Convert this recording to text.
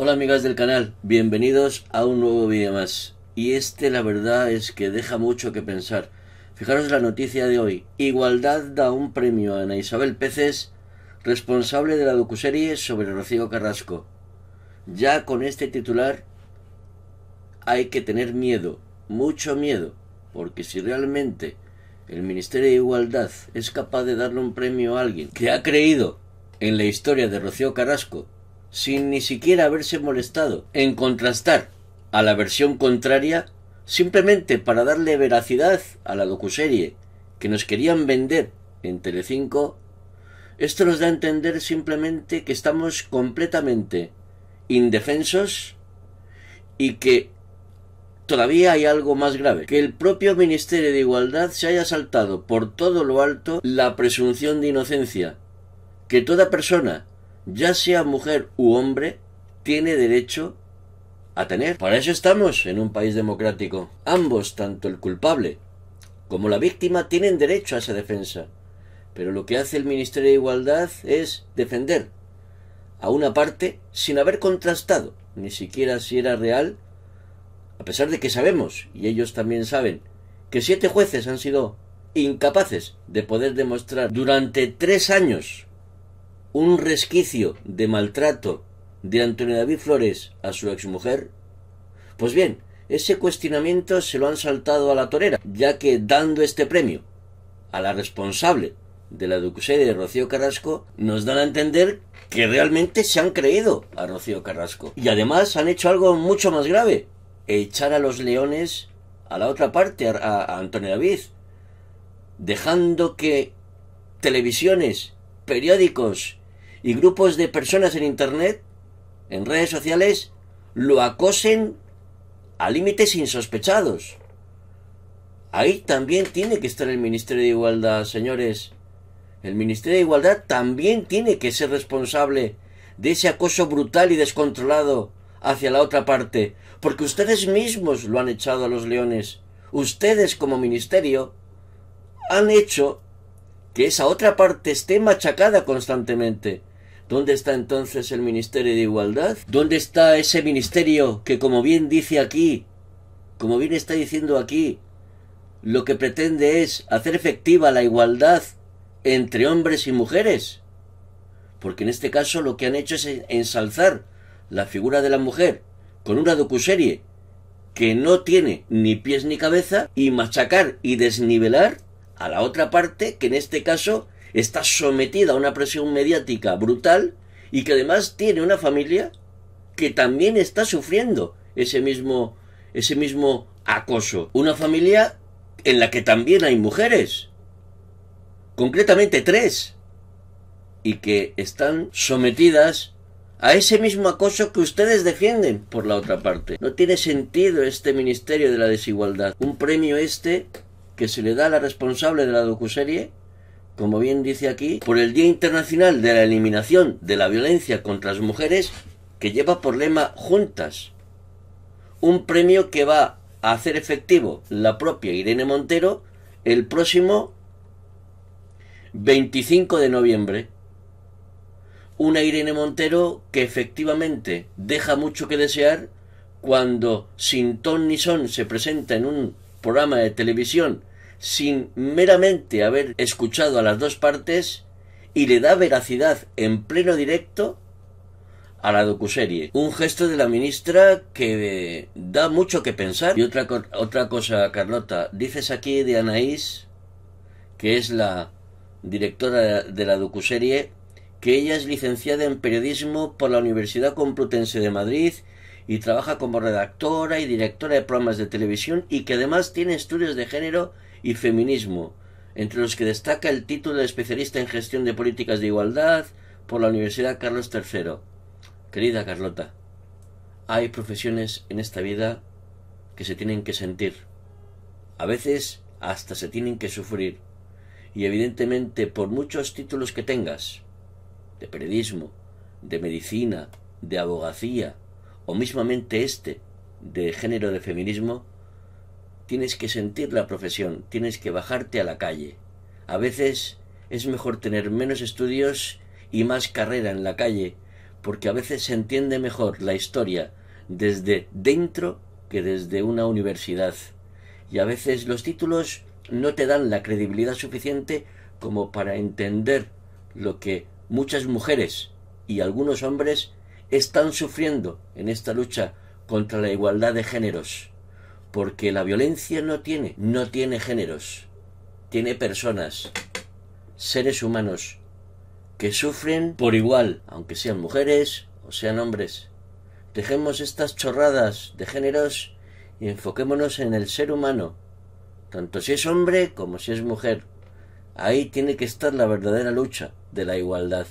Hola amigas del canal, bienvenidos a un nuevo vídeo más. Y este la verdad es que deja mucho que pensar. Fijaros la noticia de hoy. Igualdad da un premio a Ana Isabel Peces, responsable de la docuserie sobre Rocío Carrasco. Ya con este titular hay que tener miedo, mucho miedo, porque si realmente el Ministerio de Igualdad es capaz de darle un premio a alguien que ha creído en la historia de Rocío Carrasco sin ni siquiera haberse molestado en contrastar a la versión contraria simplemente para darle veracidad a la docuserie que nos querían vender en Telecinco, esto nos da a entender simplemente que estamos completamente indefensos y que todavía hay algo más grave, que el propio Ministerio de Igualdad se haya saltado por todo lo alto la presunción de inocencia, que toda persona ya sea mujer u hombre, tiene derecho a tener. Para eso estamos en un país democrático. Ambos, tanto el culpable como la víctima, tienen derecho a esa defensa. Pero lo que hace el Ministerio de Igualdad es defender a una parte sin haber contrastado, ni siquiera si era real, a pesar de que sabemos, y ellos también saben, que siete jueces han sido incapaces de poder demostrar durante tres años un resquicio de maltrato de Antonio David Flores a su exmujer? Pues bien, ese cuestionamiento se lo han saltado a la torera, ya que dando este premio a la responsable de la de Rocío Carrasco, nos dan a entender que realmente se han creído a Rocío Carrasco. Y además han hecho algo mucho más grave, echar a los leones a la otra parte, a Antonio David, dejando que televisiones, periódicos y grupos de personas en Internet, en redes sociales, lo acosen a límites insospechados. Ahí también tiene que estar el Ministerio de Igualdad, señores. El Ministerio de Igualdad también tiene que ser responsable de ese acoso brutal y descontrolado hacia la otra parte, porque ustedes mismos lo han echado a los leones. Ustedes como ministerio han hecho que esa otra parte esté machacada constantemente. ¿Dónde está entonces el Ministerio de Igualdad? ¿Dónde está ese ministerio que, como bien dice aquí, como bien está diciendo aquí, lo que pretende es hacer efectiva la igualdad entre hombres y mujeres? Porque en este caso lo que han hecho es ensalzar la figura de la mujer con una docuserie que no tiene ni pies ni cabeza y machacar y desnivelar a la otra parte que en este caso está sometida a una presión mediática brutal y que además tiene una familia que también está sufriendo ese mismo, ese mismo acoso. Una familia en la que también hay mujeres, concretamente tres, y que están sometidas a ese mismo acoso que ustedes defienden por la otra parte. No tiene sentido este Ministerio de la Desigualdad. Un premio este que se le da a la responsable de la docuserie como bien dice aquí, por el Día Internacional de la Eliminación de la Violencia contra las Mujeres, que lleva por lema Juntas. Un premio que va a hacer efectivo la propia Irene Montero el próximo 25 de noviembre. Una Irene Montero que efectivamente deja mucho que desear cuando sin ton ni son se presenta en un programa de televisión sin meramente haber escuchado a las dos partes y le da veracidad en pleno directo a la docuserie. Un gesto de la ministra que da mucho que pensar. Y otra, otra cosa, Carlota, dices aquí de Anaís, que es la directora de la docuserie, que ella es licenciada en periodismo por la Universidad Complutense de Madrid y trabaja como redactora y directora de programas de televisión y que además tiene estudios de género y Feminismo, entre los que destaca el título de especialista en gestión de políticas de igualdad por la Universidad Carlos III. Querida Carlota, hay profesiones en esta vida que se tienen que sentir. A veces hasta se tienen que sufrir. Y evidentemente por muchos títulos que tengas, de periodismo, de medicina, de abogacía, o mismamente este, de género de feminismo, tienes que sentir la profesión, tienes que bajarte a la calle. A veces es mejor tener menos estudios y más carrera en la calle, porque a veces se entiende mejor la historia desde dentro que desde una universidad. Y a veces los títulos no te dan la credibilidad suficiente como para entender lo que muchas mujeres y algunos hombres están sufriendo en esta lucha contra la igualdad de géneros porque la violencia no tiene, no tiene géneros, tiene personas, seres humanos, que sufren por igual, aunque sean mujeres o sean hombres. Dejemos estas chorradas de géneros y enfoquémonos en el ser humano, tanto si es hombre como si es mujer. Ahí tiene que estar la verdadera lucha de la igualdad.